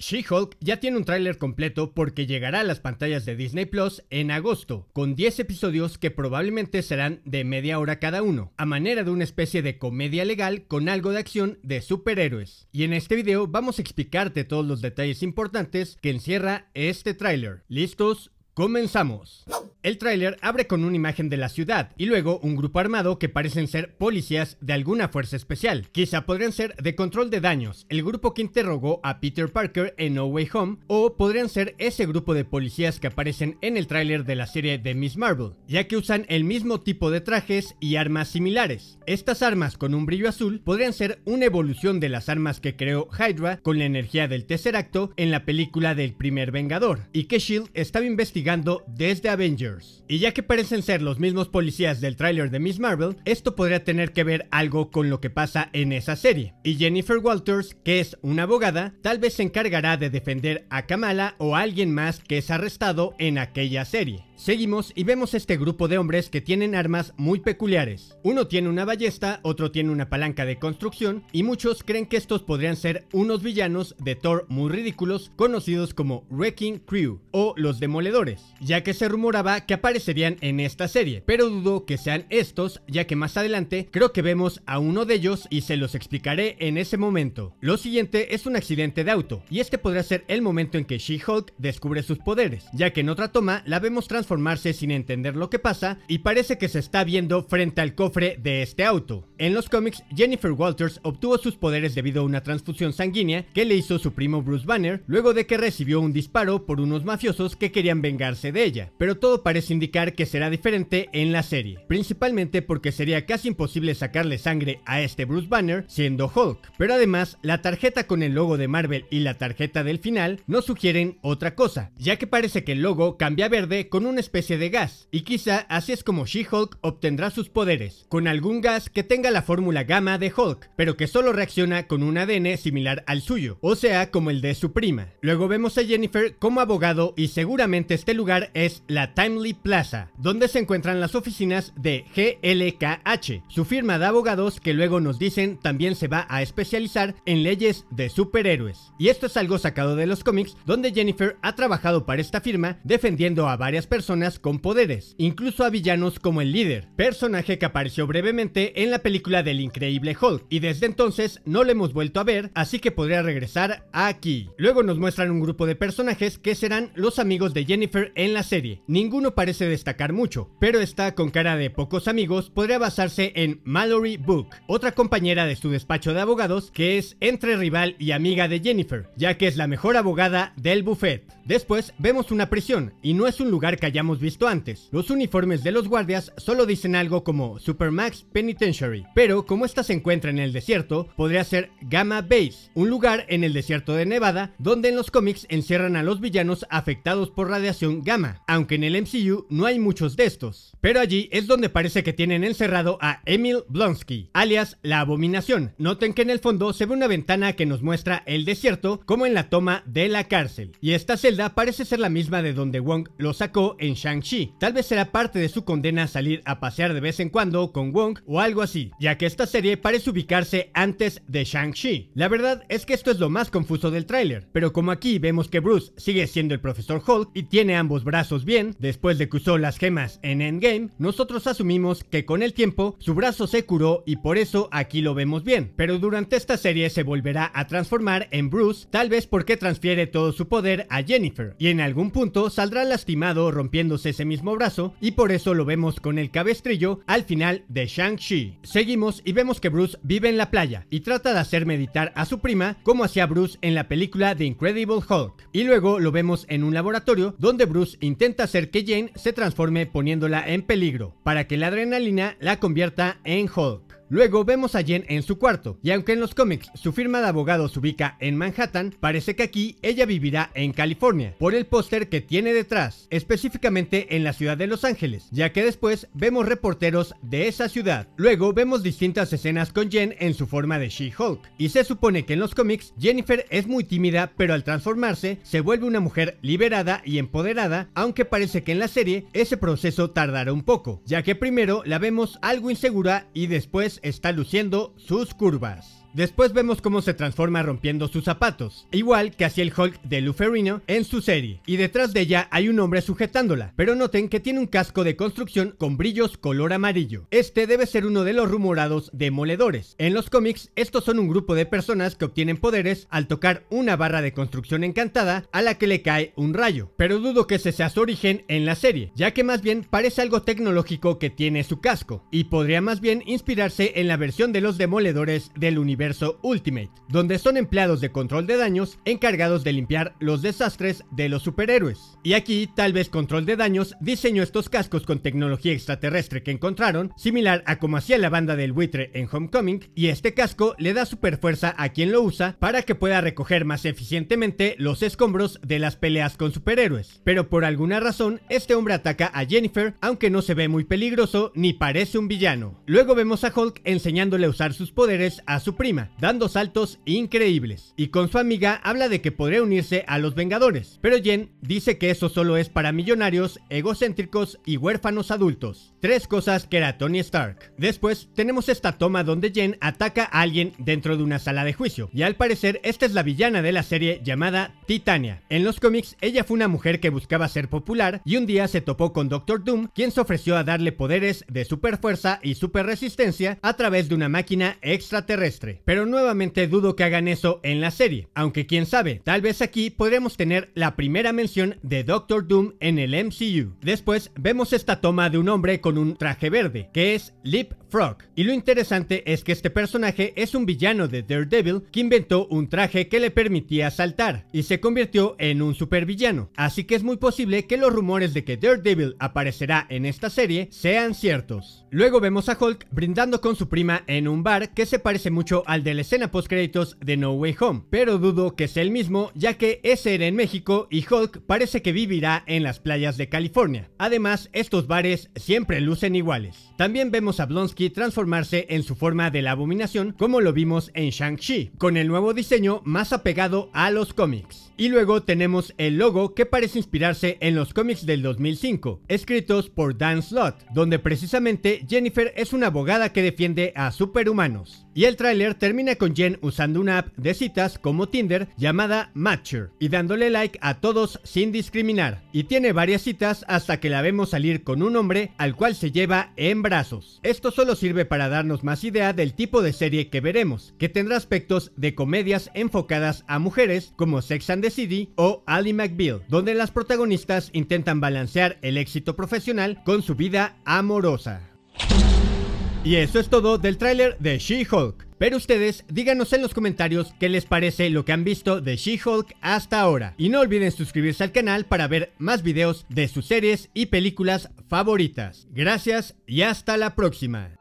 She-Hulk ya tiene un tráiler completo porque llegará a las pantallas de Disney Plus en agosto, con 10 episodios que probablemente serán de media hora cada uno, a manera de una especie de comedia legal con algo de acción de superhéroes. Y en este video vamos a explicarte todos los detalles importantes que encierra este tráiler. ¿Listos? ¡Comenzamos! El tráiler abre con una imagen de la ciudad y luego un grupo armado que parecen ser policías de alguna fuerza especial. Quizá podrían ser de control de daños, el grupo que interrogó a Peter Parker en No Way Home, o podrían ser ese grupo de policías que aparecen en el tráiler de la serie de Miss Marvel, ya que usan el mismo tipo de trajes y armas similares. Estas armas con un brillo azul podrían ser una evolución de las armas que creó Hydra con la energía del tercer acto en la película del primer Vengador, y que Shield estaba investigando desde Avengers. Y ya que parecen ser los mismos policías del tráiler de Miss Marvel, esto podría tener que ver algo con lo que pasa en esa serie. Y Jennifer Walters, que es una abogada, tal vez se encargará de defender a Kamala o a alguien más que es arrestado en aquella serie. Seguimos y vemos este grupo de hombres que tienen armas muy peculiares. Uno tiene una ballesta, otro tiene una palanca de construcción y muchos creen que estos podrían ser unos villanos de Thor muy ridículos conocidos como Wrecking Crew o los demoledores, ya que se rumoraba que aparecerían en esta serie, pero dudo que sean estos ya que más adelante creo que vemos a uno de ellos y se los explicaré en ese momento. Lo siguiente es un accidente de auto y este podría ser el momento en que She-Hulk descubre sus poderes, ya que en otra toma la vemos transformada sin entender lo que pasa y parece que se está viendo frente al cofre de este auto. En los cómics, Jennifer Walters obtuvo sus poderes debido a una transfusión sanguínea que le hizo su primo Bruce Banner luego de que recibió un disparo por unos mafiosos que querían vengarse de ella, pero todo parece indicar que será diferente en la serie, principalmente porque sería casi imposible sacarle sangre a este Bruce Banner siendo Hulk, pero además la tarjeta con el logo de Marvel y la tarjeta del final no sugieren otra cosa, ya que parece que el logo cambia verde con una especie de gas, y quizá así es como She-Hulk obtendrá sus poderes, con algún gas que tenga la fórmula gamma de Hulk, pero que solo reacciona con un ADN similar al suyo, o sea, como el de su prima. Luego vemos a Jennifer como abogado y seguramente este lugar es la Timely Plaza, donde se encuentran las oficinas de GLKH, su firma de abogados que luego nos dicen también se va a especializar en leyes de superhéroes. Y esto es algo sacado de los cómics, donde Jennifer ha trabajado para esta firma defendiendo a varias personas con poderes, incluso a villanos como el líder, personaje que apareció brevemente en la película del increíble Hulk y desde entonces no la hemos vuelto a ver, así que podría regresar aquí. Luego nos muestran un grupo de personajes que serán los amigos de Jennifer en la serie. Ninguno parece destacar mucho, pero esta con cara de pocos amigos podría basarse en Mallory Book, otra compañera de su despacho de abogados que es entre rival y amiga de Jennifer, ya que es la mejor abogada del buffet. Después vemos una prisión y no es un lugar que hayamos visto antes. Los uniformes de los guardias solo dicen algo como Supermax Penitentiary pero como esta se encuentra en el desierto, podría ser Gamma Base, un lugar en el desierto de Nevada donde en los cómics encierran a los villanos afectados por radiación gamma, aunque en el MCU no hay muchos de estos. Pero allí es donde parece que tienen encerrado a Emil Blonsky, alias la abominación. Noten que en el fondo se ve una ventana que nos muestra el desierto como en la toma de la cárcel, y esta celda parece ser la misma de donde Wong lo sacó en Shang-Chi. Tal vez será parte de su condena salir a pasear de vez en cuando con Wong o algo así ya que esta serie parece ubicarse antes de Shang-Chi. La verdad es que esto es lo más confuso del tráiler, pero como aquí vemos que Bruce sigue siendo el profesor Hulk y tiene ambos brazos bien, después de que usó las gemas en Endgame, nosotros asumimos que con el tiempo su brazo se curó y por eso aquí lo vemos bien, pero durante esta serie se volverá a transformar en Bruce, tal vez porque transfiere todo su poder a Jennifer, y en algún punto saldrá lastimado rompiéndose ese mismo brazo y por eso lo vemos con el cabestrillo al final de Shang-Chi. Seguimos y vemos que Bruce vive en la playa y trata de hacer meditar a su prima como hacía Bruce en la película The Incredible Hulk. Y luego lo vemos en un laboratorio donde Bruce intenta hacer que Jane se transforme poniéndola en peligro para que la adrenalina la convierta en Hulk. Luego vemos a Jen en su cuarto, y aunque en los cómics su firma de abogado se ubica en Manhattan, parece que aquí ella vivirá en California, por el póster que tiene detrás, específicamente en la ciudad de Los Ángeles, ya que después vemos reporteros de esa ciudad. Luego vemos distintas escenas con Jen en su forma de She-Hulk, y se supone que en los cómics Jennifer es muy tímida, pero al transformarse se vuelve una mujer liberada y empoderada, aunque parece que en la serie ese proceso tardará un poco, ya que primero la vemos algo insegura y después está luciendo sus curvas. Después vemos cómo se transforma rompiendo sus zapatos, igual que hacía el Hulk de Luferino en su serie, y detrás de ella hay un hombre sujetándola, pero noten que tiene un casco de construcción con brillos color amarillo. Este debe ser uno de los rumorados demoledores. En los cómics, estos son un grupo de personas que obtienen poderes al tocar una barra de construcción encantada a la que le cae un rayo, pero dudo que ese sea su origen en la serie, ya que más bien parece algo tecnológico que tiene su casco, y podría más bien inspirarse en la versión de los demoledores del universo Ultimate, donde son empleados de control de daños encargados de limpiar los desastres de los superhéroes. Y aquí, tal vez Control de Daños diseñó estos cascos con tecnología extraterrestre que encontraron, similar a como hacía la banda del buitre en Homecoming, y este casco le da super fuerza a quien lo usa para que pueda recoger más eficientemente los escombros de las peleas con superhéroes. Pero por alguna razón, este hombre ataca a Jennifer, aunque no se ve muy peligroso ni parece un villano. Luego vemos a Hulk enseñándole a usar sus poderes a su primo dando saltos increíbles. Y con su amiga habla de que podría unirse a los Vengadores, pero Jen dice que eso solo es para millonarios, egocéntricos y huérfanos adultos. Tres cosas que era Tony Stark. Después tenemos esta toma donde Jen ataca a alguien dentro de una sala de juicio, y al parecer esta es la villana de la serie llamada Titania. En los cómics, ella fue una mujer que buscaba ser popular y un día se topó con Doctor Doom, quien se ofreció a darle poderes de super fuerza y super resistencia a través de una máquina extraterrestre. Pero nuevamente dudo que hagan eso en la serie, aunque quién sabe, tal vez aquí podremos tener la primera mención de Doctor Doom en el MCU. Después vemos esta toma de un hombre con un traje verde, que es Lip Frog. Y lo interesante es que este personaje es un villano de Daredevil que inventó un traje que le permitía saltar y se convirtió en un supervillano, así que es muy posible que los rumores de que Daredevil aparecerá en esta serie sean ciertos. Luego vemos a Hulk brindando con su prima en un bar que se parece mucho al de la escena post créditos de No Way Home, pero dudo que sea el mismo ya que ese era en México y Hulk parece que vivirá en las playas de California. Además, estos bares siempre lucen iguales. También vemos a Blonsky transformarse en su forma de la abominación como lo vimos en Shang-Chi, con el nuevo diseño más apegado a los cómics. Y luego tenemos el logo que parece inspirarse en los cómics del 2005, escritos por Dan Slott, donde precisamente Jennifer es una abogada que defiende a superhumanos. Y el tráiler termina con Jen usando una app de citas como Tinder llamada Matcher y dándole like a todos sin discriminar. Y tiene varias citas hasta que la vemos salir con un hombre al cual se lleva en brazos. Esto solo sirve para darnos más idea del tipo de serie que veremos, que tendrá aspectos de comedias enfocadas a mujeres como Sex and the CD o Ali McBeal, donde las protagonistas intentan balancear el éxito profesional con su vida amorosa. Y eso es todo del tráiler de She-Hulk. Pero ustedes díganos en los comentarios qué les parece lo que han visto de She-Hulk hasta ahora. Y no olviden suscribirse al canal para ver más videos de sus series y películas favoritas. Gracias y hasta la próxima.